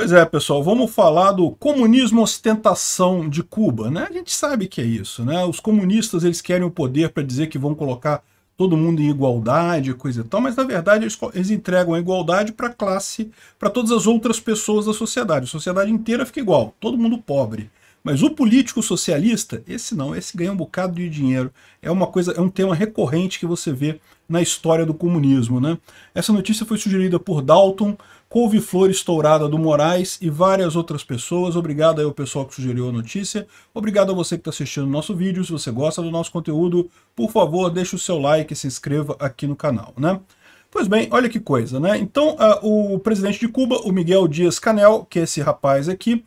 Pois é, pessoal, vamos falar do comunismo ostentação de Cuba, né? A gente sabe que é isso, né? Os comunistas, eles querem o poder para dizer que vão colocar todo mundo em igualdade, coisa e tal, mas na verdade eles, eles entregam a igualdade para a classe, para todas as outras pessoas da sociedade. A sociedade inteira fica igual, todo mundo pobre. Mas o político socialista, esse não, esse ganha um bocado de dinheiro. É uma coisa, é um tema recorrente que você vê na história do comunismo, né? Essa notícia foi sugerida por Dalton, couve-flor estourada do Moraes e várias outras pessoas. Obrigado aí ao pessoal que sugeriu a notícia. Obrigado a você que está assistindo o nosso vídeo. Se você gosta do nosso conteúdo, por favor, deixe o seu like e se inscreva aqui no canal, né? Pois bem, olha que coisa, né? Então, uh, o presidente de Cuba, o Miguel Dias Canel, que é esse rapaz aqui,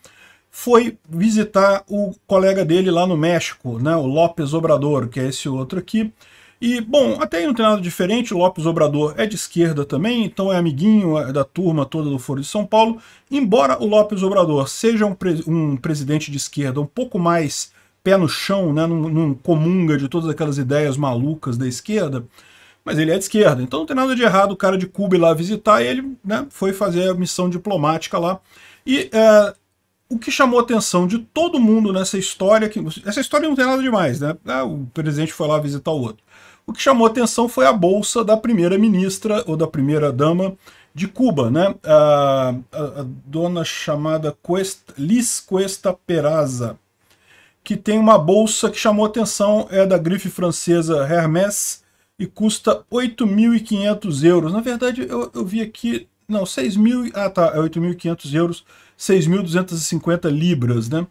foi visitar o colega dele lá no México, né, o López Obrador, que é esse outro aqui. E, bom, até aí não tem nada diferente, o López Obrador é de esquerda também, então é amiguinho é da turma toda do Foro de São Paulo. Embora o López Obrador seja um, pre um presidente de esquerda um pouco mais pé no chão, né, não, comunga de todas aquelas ideias malucas da esquerda, mas ele é de esquerda, então não tem nada de errado o cara de Cuba ir lá visitar, ele né, foi fazer a missão diplomática lá. E é, o que chamou a atenção de todo mundo nessa história, que essa história não tem nada demais, né? Ah, o presidente foi lá visitar o outro. O que chamou a atenção foi a bolsa da primeira-ministra, ou da primeira-dama de Cuba, né? A, a, a dona chamada Cuesta, Liz Cuesta Peraza, que tem uma bolsa que chamou a atenção, é da grife francesa Hermès, e custa 8.500 euros. Na verdade, eu, eu vi aqui, não, 6.000, ah tá, é 8.500 euros, 6.250 libras, né?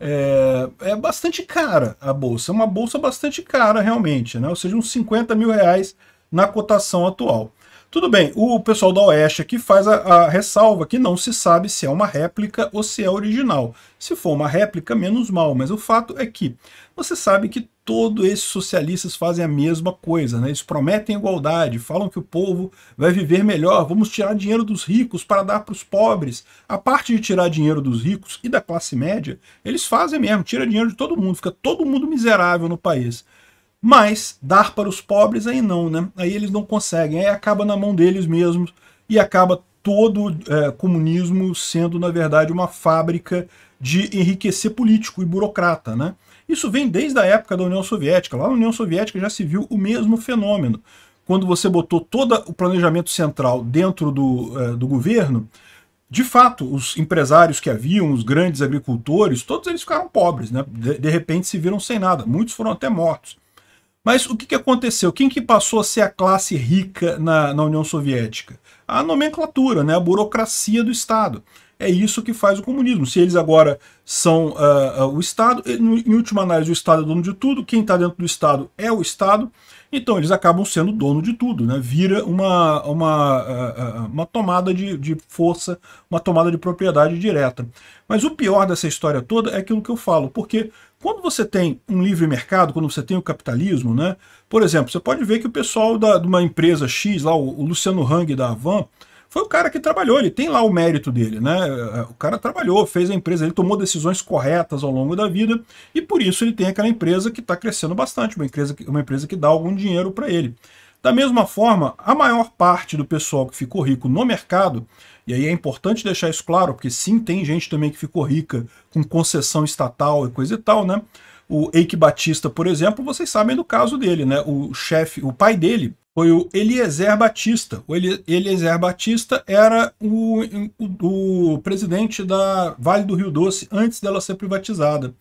É, é, bastante cara a bolsa, é uma bolsa bastante cara realmente, né? Ou seja, uns 50 mil reais na cotação atual. Tudo bem, o pessoal da Oeste aqui faz a, a, ressalva que não se sabe se é uma réplica ou se é original. Se for uma réplica, menos mal, mas o fato é que você sabe que todos esses socialistas fazem a mesma coisa, né? eles prometem igualdade, falam que o povo vai viver melhor, vamos tirar dinheiro dos ricos para dar para os pobres. A parte de tirar dinheiro dos ricos e da classe média, eles fazem mesmo, tira dinheiro de todo mundo, fica todo mundo miserável no país. Mas dar para os pobres aí não, né? Aí eles não conseguem, aí acaba na mão deles mesmos e acaba todo é, comunismo sendo, na verdade, uma fábrica de enriquecer político e burocrata, né? Isso vem desde a época da União Soviética. Lá na União Soviética já se viu o mesmo fenômeno. Quando você botou todo o planejamento central dentro do, eh, do governo, de fato, os empresários que haviam, os grandes agricultores, todos eles ficaram pobres, né? De, de repente se viram sem nada, muitos foram até mortos. Mas o que, que aconteceu? Quem que passou a ser a classe rica na, na União Soviética? A nomenclatura, né? a burocracia do Estado. É isso que faz o comunismo. Se eles agora são uh, uh, o Estado, eh, em última análise, o Estado é dono de tudo, quem está dentro do Estado é o Estado, então eles acabam sendo dono de tudo. Né? Vira uma, uma, uh, uma tomada de, de força, uma tomada de propriedade direta. Mas o pior dessa história toda é aquilo que eu falo, porque quando você tem um livre mercado, quando você tem o capitalismo, né? por exemplo, você pode ver que o pessoal da, de uma empresa X, lá, o, o Luciano Hang da Avan, foi o cara que trabalhou, ele tem lá o mérito dele, né? O cara trabalhou, fez a empresa, ele tomou decisões corretas ao longo da vida e por isso ele tem aquela empresa que está crescendo bastante, uma empresa, que, uma empresa que dá algum dinheiro para ele. Da mesma forma, a maior parte do pessoal que ficou rico no mercado, e aí é importante deixar isso claro, porque sim, tem gente também que ficou rica com concessão estatal e coisa e tal, né? O Eike Batista, por exemplo, vocês sabem do caso dele, né? O chefe, o pai dele, foi o Eliezer Batista. O Eliezer Batista era o, o, o, presidente da Vale do Rio Doce antes dela ser privatizada.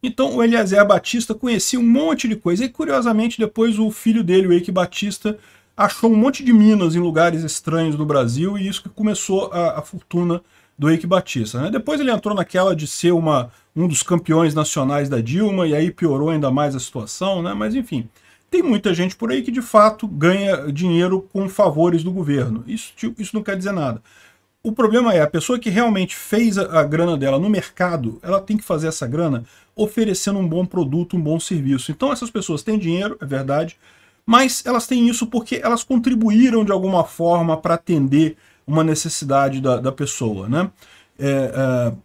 Então o Eliezer Batista conhecia um monte de coisa e curiosamente depois o filho dele, o Eike Batista, achou um monte de minas em lugares estranhos do Brasil e isso que começou a, a fortuna do Eike Batista. Né? Depois ele entrou naquela de ser uma, um dos campeões nacionais da Dilma e aí piorou ainda mais a situação, né? mas enfim... Tem muita gente por aí que de fato ganha dinheiro com favores do governo. Isso, isso não quer dizer nada. O problema é, a pessoa que realmente fez a, a grana dela no mercado, ela tem que fazer essa grana oferecendo um bom produto, um bom serviço. Então essas pessoas têm dinheiro, é verdade, mas elas têm isso porque elas contribuíram de alguma forma para atender uma necessidade da, da pessoa, né? É, é,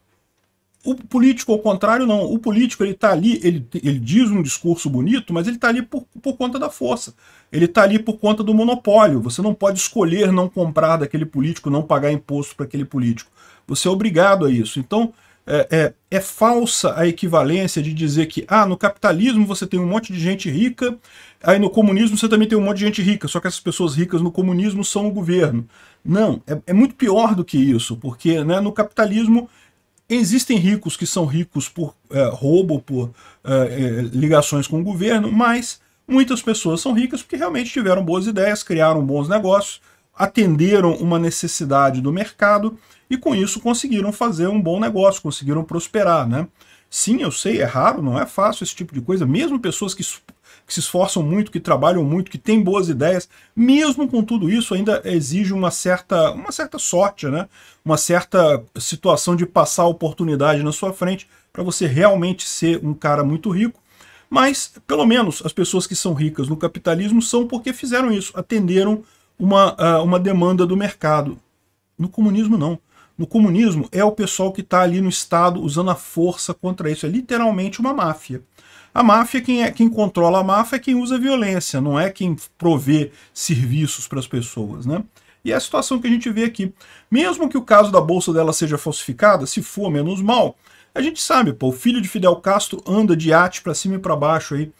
o político, ao contrário, não. O político, ele está ali, ele, ele diz um discurso bonito, mas ele está ali por, por conta da força. Ele está ali por conta do monopólio. Você não pode escolher não comprar daquele político, não pagar imposto para aquele político. Você é obrigado a isso. Então, é, é, é, falsa a equivalência de dizer que ah, no capitalismo você tem um monte de gente rica, aí no comunismo você também tem um monte de gente rica, só que essas pessoas ricas no comunismo são o governo. Não, é, é muito pior do que isso, porque né, no capitalismo Existem ricos que são ricos por é, roubo, por é, é, ligações com o governo, mas muitas pessoas são ricas porque realmente tiveram boas ideias, criaram bons negócios, atenderam uma necessidade do mercado e com isso conseguiram fazer um bom negócio, conseguiram prosperar, né? Sim, eu sei, é raro, não é fácil esse tipo de coisa. Mesmo pessoas que que se esforçam muito, que trabalham muito, que têm boas ideias, mesmo com tudo isso, ainda exige uma certa, uma certa sorte, né? uma certa situação de passar a oportunidade na sua frente para você realmente ser um cara muito rico. Mas, pelo menos, as pessoas que são ricas no capitalismo são porque fizeram isso, atenderam uma, ah, uma demanda do mercado. No comunismo, não. No comunismo, é o pessoal que está ali no Estado usando a força contra isso. É literalmente uma máfia. A máfia, quem, é, quem controla a máfia é quem usa violência, não é quem provê serviços para as pessoas, né? E é a situação que a gente vê aqui. Mesmo que o caso da bolsa dela seja falsificada, se for menos mal, a gente sabe, pô, o filho de Fidel Castro anda de iate para cima e para baixo aí.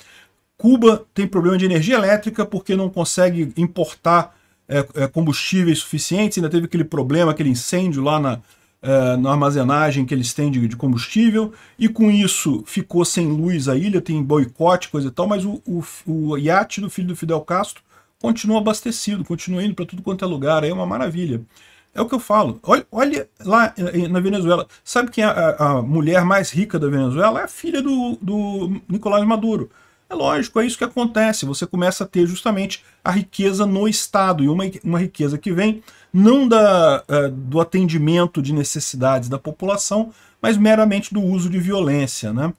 Cuba tem problema de energia elétrica porque não consegue importar é, é combustíveis suficientes, ainda teve aquele problema, aquele incêndio lá na, eh, na armazenagem que eles têm de, de, combustível, e com isso ficou sem luz a ilha, tem boicote, coisa e tal, mas o, o, o iate do filho do Fidel Castro continua abastecido, continua indo para tudo quanto é lugar, é uma maravilha. É o que eu falo. Olha, olha lá eh, eh, na Venezuela. Sabe quem é a, a, mulher mais rica da Venezuela? É a filha do, do Nicolás Maduro. É lógico, é isso que acontece. Você começa a ter justamente a riqueza no Estado, e uma, uma riqueza que vem não da, uh, do atendimento de necessidades da população, mas meramente do uso de violência. Né?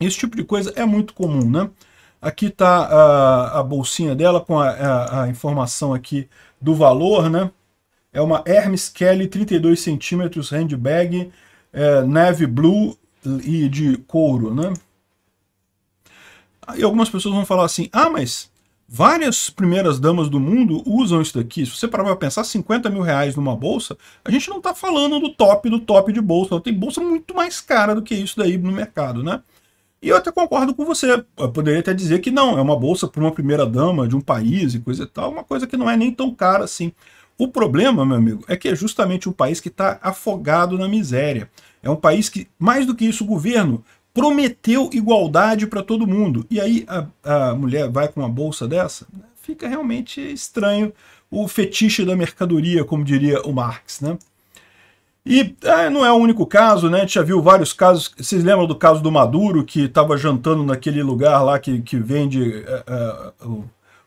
Esse tipo de coisa é muito comum. Né? Aqui está a, a, bolsinha dela com a, a, a, informação aqui do valor. Né? É uma Hermes Kelly 32 centímetros handbag, é, neve blue e de couro. Né? E algumas pessoas vão falar assim, ah, mas várias primeiras damas do mundo usam isso daqui. Se você parar para pensar, 50 mil reais numa bolsa, a gente não está falando do top do top de bolsa. Tem bolsa muito mais cara do que isso daí no mercado, né? E eu até concordo com você. Eu poderia até dizer que não, é uma bolsa para uma primeira dama de um país e coisa e tal, uma coisa que não é nem tão cara assim. O problema, meu amigo, é que é justamente um país que está afogado na miséria. É um país que, mais do que isso, o governo prometeu igualdade para todo mundo. E aí a, a mulher vai com uma bolsa dessa? Fica realmente estranho o fetiche da mercadoria, como diria o Marx, né? E ah, não é o único caso, né? A gente já viu vários casos. Vocês lembram do caso do Maduro, que estava jantando naquele lugar lá que, que vende eh, eh, o,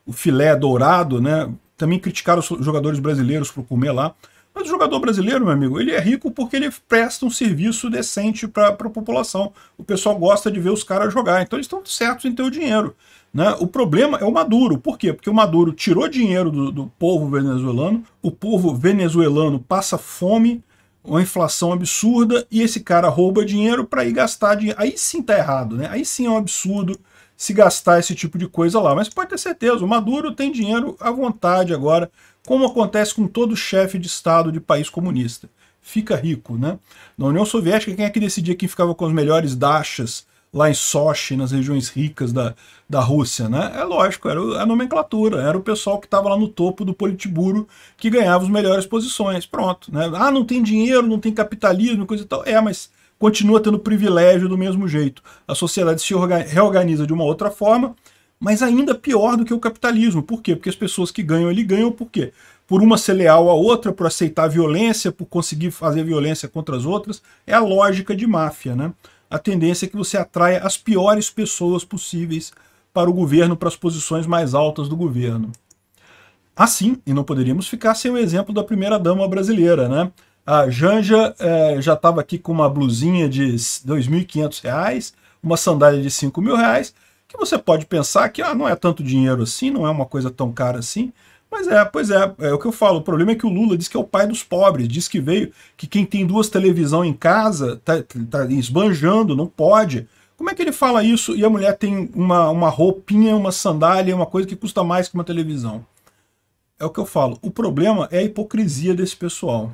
o filé dourado, né? Também criticaram os jogadores brasileiros por comer lá. Mas o jogador brasileiro, meu amigo, ele é rico porque ele presta um serviço decente para a população. O pessoal gosta de ver os caras jogar, então eles estão certos em ter o dinheiro. Né? O problema é o Maduro. Por quê? Porque o Maduro tirou dinheiro do, do povo venezuelano, o povo venezuelano passa fome, uma inflação absurda, e esse cara rouba dinheiro para ir gastar dinheiro. Aí sim tá errado, né? Aí sim é um absurdo, se gastar esse tipo de coisa lá. Mas pode ter certeza, o Maduro tem dinheiro à vontade agora, como acontece com todo chefe de Estado de país comunista. Fica rico, né? Na União Soviética, quem é que decidia quem ficava com os melhores dachas lá em Sochi, nas regiões ricas da, da Rússia, né? É lógico, era a nomenclatura, era o pessoal que estava lá no topo do Politburo que ganhava as melhores posições, pronto, né? Ah, não tem dinheiro, não tem capitalismo, coisa e tal. É, mas continua tendo privilégio do mesmo jeito. A sociedade se reorganiza de uma outra forma, mas ainda pior do que o capitalismo. Por quê? Porque as pessoas que ganham, ele ganham por quê? Por uma ser leal à outra, por aceitar violência, por conseguir fazer violência contra as outras. É a lógica de máfia, né? A tendência é que você atraia as piores pessoas possíveis para o governo, para as posições mais altas do governo. Assim, e não poderíamos ficar sem o exemplo da primeira-dama brasileira, né? A Janja é, já estava aqui com uma blusinha de R$ 2.500, uma sandália de R$ reais. que você pode pensar que ah, não é tanto dinheiro assim, não é uma coisa tão cara assim, mas é, pois é, é o que eu falo. O problema é que o Lula diz que é o pai dos pobres, diz que veio, que quem tem duas televisões em casa tá, tá esbanjando, não pode. Como é que ele fala isso e a mulher tem uma, uma roupinha, uma sandália, uma coisa que custa mais que uma televisão? É o que eu falo. O problema é a hipocrisia desse pessoal.